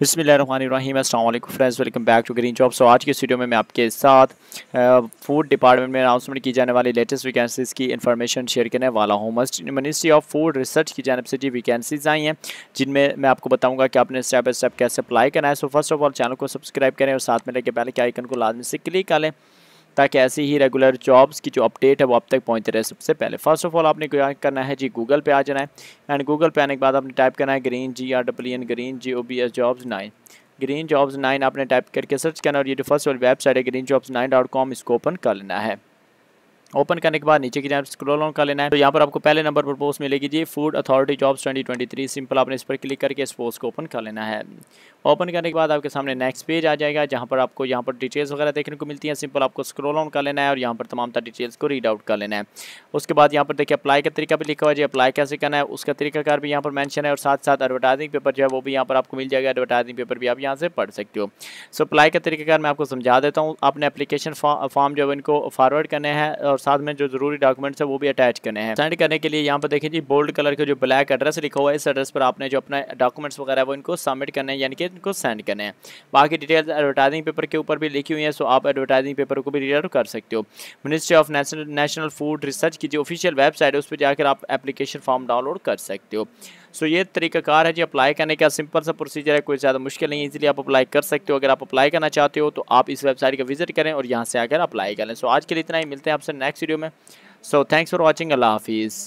बिसमीम अल्लाम friends welcome back to green job so तो आज के वीडियो में मैं आपके साथ फूड डिपार्टमेंट में अनाउंसमेंट की जाने वाली लेटेस्ट वैकेंसीज़ की इन्फॉर्मेशन शेयर करने वाला हूँ मिनिस्ट्री ऑफ फूड रिसर्च की जानब से जी वैकेंसीज़ आई हैं जिनमें मैं आपको बताऊँगा कि आपने स्टेप बाई स्टेप कैसे अप्लाई करना है so first of all channel को सब्सक्राइब करें और साथ में लेके पहले के आइकन को लाजमी से क्लिक कर लें ताकि ऐसी ही रेगुलर जॉब्स की जो अपडेट है वो अब तक पहुँचते रहे सबसे पहले फर्स्ट ऑफ ऑल आपने क्या करना है जी गूगल पे आ जाना है एंड गूगल पे आने के बाद आपने टाइप करना है green G R W N green G O B S jobs nine green jobs nine आपने टाइप करके सर्च करना और ये जो फर्स्ट वाली वेबसाइट है green jobs nine dot com इसको ओपन कर लेना है ओपन करने के बाद नीचे की जाए स्क्रोल ऑन कर लेना है तो यहाँ पर आपको पहले नंबर पर पोस्ट मिलेगी जी फूड अथॉरिटी जॉब्स 2023 सिंपल आपने इस पर क्लिक करके इस पोस्ट को ओपन कर लेना है ओपन करने के बाद आपके सामने नेक्स्ट पेज आ जाएगा जहाँ पर आपको यहाँ पर डिटेल्स वगैरह देखने को मिलती है सिंपल आपको स्क्रोल ऑन कर लेना है और यहाँ पर तमाम तरह डिटेल्स को रीड आउट कर लेना है उसके बाद यहाँ पर देखिए अप्लाई का तरीका भी लिखा हुआ है जी अप्लाई कैसे करना है उसका तरीकाकार भी यहाँ पर मैंशन है और साथ साथ एडवर्टाइजिंग पेपर जो है वो भी यहाँ पर आपको मिल जाएगा एडवर्टाइजिंग पेपर भी आप यहाँ से पढ़ सकते हो सो अप्लाई का तरीकाकार मैं आपको समझा देता हूँ आपने अपलीकेशन फॉर्म जो है इनको फॉरवर्ड करने हैं और साथ में जो जरूरी डॉक्यूमेंट्स है वो भी अटैच करने हैं सेंड करने के लिए यहाँ पर देखिए जी बोल्ड कलर का जो ब्लैक एड्रेस लिखा हुआ है इस एड्रेस पर आपने जो अपना डॉक्यूमेंट्स वगैरह वो इनको सबमिट करने हैं यानी कि इनको सेंड करने हैं बाकी डिटेल्स एडवर्टाइजिंग पेपर के ऊपर भी लिखी हुई है सो आप एडवर्टाइजिंग पेपर को भी रीड कर सकते हो ministry of national food research की जो ऑफिशियल वेबसाइट है उस पर जाकर आप एप्लीकेशन फॉर्म डाउनलोड कर सकते हो सो ये तरीकाकार है जी अप्लाई करने का सिंपल सा प्रोसीजर है कोई ज़्यादा मुश्किल नहीं है इजीली आप अप्लाई कर सकते हो अगर आप अप्लाई करना चाहते हो तो आप इस वेबसाइट का विजिट करें और यहाँ से आकर अप्लाई करें सो आज के लिए इतना ही मिलते हैं आपसे नेक्स्ट वीडियो में सो थैंक्स फॉर वॉचिंग अल्लाह हाफिज़